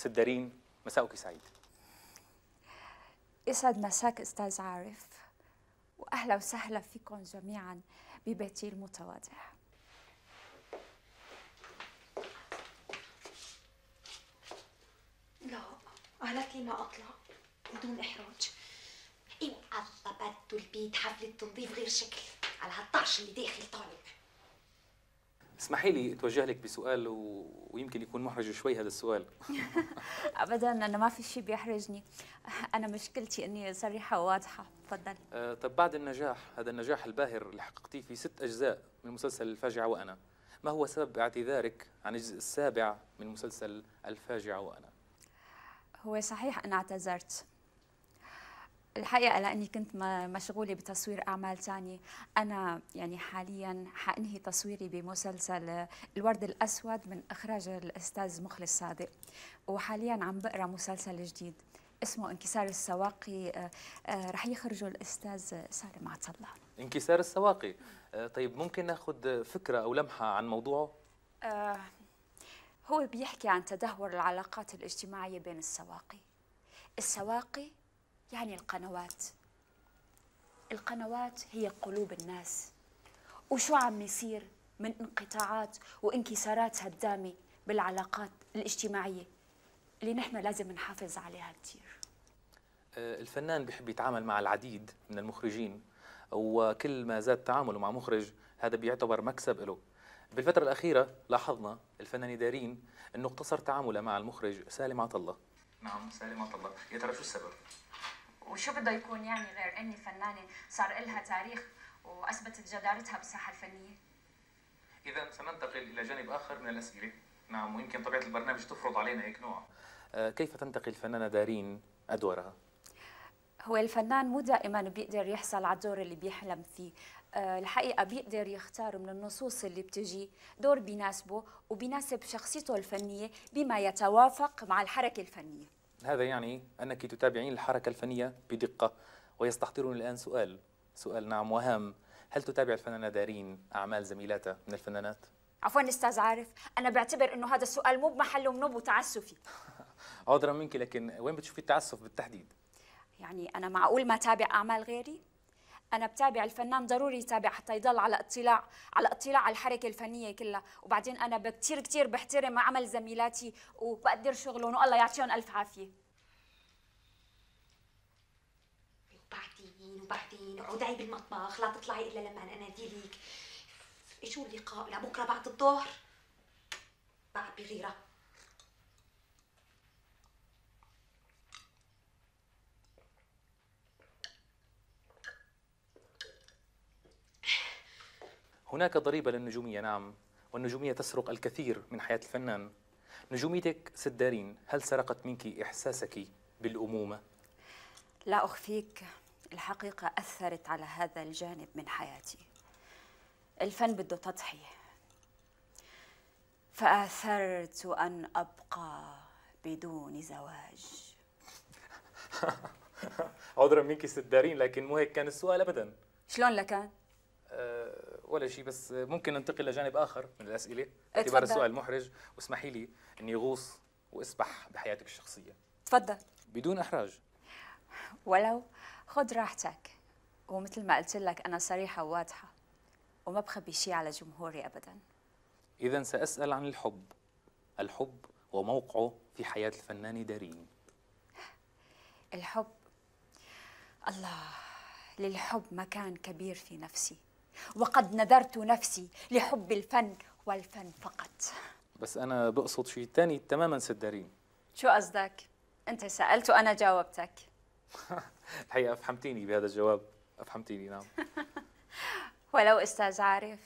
ست دارين مساءك سعيد يسعد مساك استاذ عارف واهلا وسهلا فيكم جميعا ببيتي المتواضع لا قالت لي ما اطلع بدون احراج ايه عذبته البيت حفله تنظيف غير شكل على هالطعش اللي داخل طالب اسمحي لي اتوجه لك بسؤال و... ويمكن يكون محرج شوي هذا السؤال ابدا انا ما في شيء بيحرجني انا مشكلتي اني صريحه وواضحه تفضل آه طب بعد النجاح هذا النجاح الباهر اللي حققتيه في ست اجزاء من مسلسل الفاجعه وانا ما هو سبب اعتذارك عن الجزء السابع من مسلسل الفاجعه وانا هو صحيح انا اعتذرت الحقيقه لاني كنت مشغوله بتصوير اعمال ثانيه انا يعني حاليا حانهي تصويري بمسلسل آه، الورد الاسود من اخراج الاستاذ مخلص صادق وحاليا عم بقرا مسلسل جديد اسمه انكسار السواقي آه، آه، رح يخرجه الاستاذ سالم عطله انكسار السواقي طيب ممكن ناخذ فكره او لمحه عن موضوعه هو بيحكي عن تدهور العلاقات الاجتماعيه بين السواقي السواقي يعني القنوات القنوات هي قلوب الناس وشو عم يصير من انقطاعات وانكسارات هدامة بالعلاقات الاجتماعية اللي نحن لازم نحافظ عليها كثير آه، الفنان بيحب يتعامل مع العديد من المخرجين وكل ما زاد تعامله مع مخرج هذا بيعتبر مكسب له بالفترة الأخيرة لاحظنا الفنانين دارين أنه اقتصر تعامله مع المخرج سالم عطلة نعم سالم عطلة يا ترى شو السبب؟ وشو بده يكون يعني غير اني فنانه صار لها تاريخ واثبتت جدارتها بالساحه الفنيه اذا سننتقل الى جانب اخر من الاسئله نعم ويمكن طبيعه البرنامج تفرض علينا هيك نوع آه، كيف تنتقي الفنانه دارين ادوارها هو الفنان مو دائما بيقدر يحصل على الدور اللي بيحلم فيه آه، الحقيقة بيقدر يختار من النصوص اللي بتجي دور بيناسبه وبيناسب شخصيته الفنية بما يتوافق مع الحركة الفنية هذا يعني أنك تتابعين الحركة الفنية بدقة ويستحضرني الآن سؤال سؤال نعم وهام هل تتابع الفنانة دارين أعمال زميلاتها من الفنانات؟ عفوا استاذ عارف انا بعتبر انه هذا السؤال مو بمحله منه وتعسفي عذرا منك لكن وين بتشوفي التعسف بالتحديد يعني انا معقول ما تابع اعمال غيري انا بتابع الفنان ضروري يتابع حتى يضل على اطلاع على اطلاع على الحركه الفنيه كلها وبعدين انا كثير كثير بحترم عمل زميلاتي وبقدر شغلهم والله يعطيهم الف عافيه وبعدين وبعدين وعودي بالمطبخ لا تطلعي الا لما انا ايش هو اللقاء لبكره بعد الظهر بعد بغيره هناك ضريبة للنجومية نعم والنجومية تسرق الكثير من حياة الفنان نجوميتك سدارين هل سرقت منك إحساسك بالأمومة؟ لا أخفيك الحقيقة أثرت على هذا الجانب من حياتي الفن بده تضحية فأثرت أن أبقى بدون زواج عذرا منك سدارين لكن مو هيك كان السؤال أبدا شلون لكان؟ آه، ولا شيء بس ممكن ننتقل لجانب اخر من الاسئله اعتبار السؤال محرج واسمحي لي اني اغوص واسبح بحياتك الشخصيه تفضل بدون احراج ولو خذ راحتك ومثل ما قلت لك انا صريحه وواضحه وما بخبي شيء على جمهوري ابدا اذا ساسال عن الحب الحب وموقعه في حياه الفنانه دارين الحب الله للحب مكان كبير في نفسي وقد نذرت نفسي لحب الفن والفن فقط بس أنا بقصد شيء تاني تماما سدارين شو قصدك؟ أنت سألت وأنا جاوبتك الحقيقة أفحمتيني بهذا الجواب أفحمتيني نعم ولو أستاذ عارف